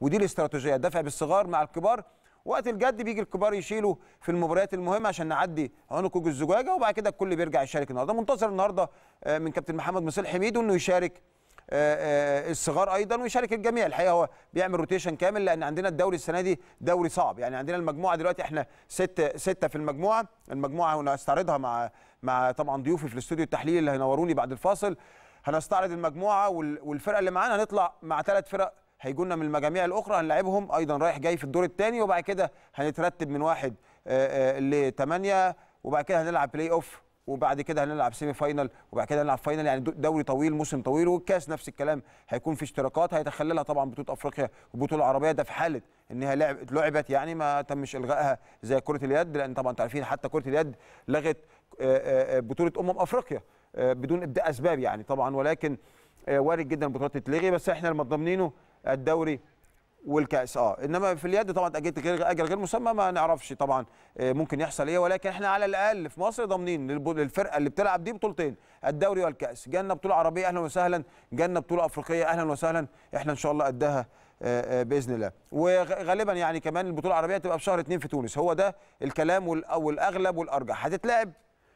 ودي الاستراتيجيه الدفع بالصغار مع الكبار وقت الجد بيجي الكبار يشيلوا في المباريات المهمه عشان نعدي عنق الزجاجه وبعد كده الكل بيرجع يشارك النهارده منتظر النهارده آه، من كابتن محمد مصيل حميد انه يشارك آه، آه، الصغار ايضا ويشارك الجميع الحقيقه هو بيعمل روتيشن كامل لان عندنا الدوري السنه دي دوري صعب يعني عندنا المجموعه دلوقتي احنا ست ستة في المجموعه المجموعه هنستعرضها مع مع طبعا ضيوفي في الاستوديو التحليلي اللي هينوروني بعد الفاصل هنستعرض المجموعه والفرقه اللي معانا هنطلع مع ثلاث فرق هيجوا لنا من المجاميع الاخرى هنلاعبهم ايضا رايح جاي في الدور الثاني وبعد كده هنترتب من واحد آه، آه، ل 8 وبعد كده هنلعب بلاي اوف وبعد كده هنلعب سيمي فاينل وبعد كده هنلعب فاينل يعني دوري طويل موسم طويل والكاس نفس الكلام هيكون في اشتراكات هيتخللها طبعا بطوله افريقيا وبطوله عربيه ده في حاله انها لعبت يعني ما تمش الغائها زي كره اليد لان طبعا عارفين حتى كره اليد لغت آه، بطوله امم افريقيا بدون ابداء اسباب يعني طبعا ولكن وارد جدا البطولات تتلغي بس احنا اللي الدوري والكاس اه انما في اليد طبعا اجل غير اجل غير مسمى ما نعرفش طبعا آه، ممكن يحصل ايه ولكن احنا على الاقل في مصر ضامنين للفرقه اللي بتلعب دي بطولتين الدوري والكاس جالنا بطوله عربيه اهلا وسهلا جالنا بطوله افريقيه اهلا وسهلا احنا ان شاء الله قدها آه، آه، باذن الله وغالبا يعني كمان البطوله العربيه تبقى في شهر 2 في تونس هو ده الكلام والاغلب والارجح هتتلعب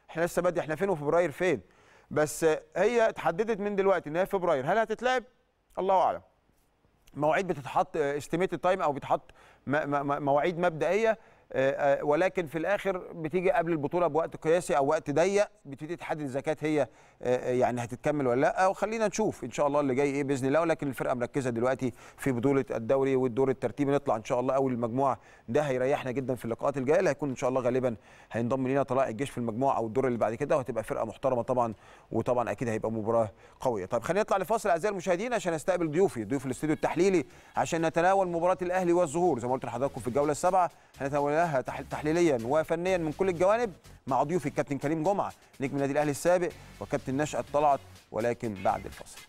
احنا لسه بادئ احنا فين وفبراير فين بس هي اتحددت من دلوقتي ان هي فبراير هل هتتلعب الله اعلم مواعيد بتتحط استيميتد تايم او بتحط مواعيد مبدئيه آه، آه، ولكن في الاخر بتيجي قبل البطوله بوقت قياسي او وقت ضيق بتبتدي تحدد اذا كانت هي آه، يعني هتتكمل ولا لا وخلينا نشوف ان شاء الله اللي جاي ايه باذن الله ولكن الفرقه مركزه دلوقتي في بطوله الدوري والدور الترتيبي نطلع ان شاء الله اول المجموعه ده هيريحنا جدا في اللقاءات الجايه اللي هيكون ان شاء الله غالبا هينضم لينا طلائع الجيش في المجموعه او الدور اللي بعد كده وهتبقى فرقه محترمه طبعا وطبعا اكيد هيبقى مباراه قويه طيب خلينا نطلع لفاصل اعزائي المشاهدين عشان استقبل ضيوفي ضيوف الاستوديو التحليلي عشان نتناول مباراه الاهلي والظهور زي ما قلت لحضراتكم في الجوله السابعه هنتناول لها آه، تحليليا وفنيا من كل الجوانب مع ضيوفي الكابتن كريم جمعه نجم النادي الاهلي السابق وكابتن نشأة طلعت ولكن بعد الفصل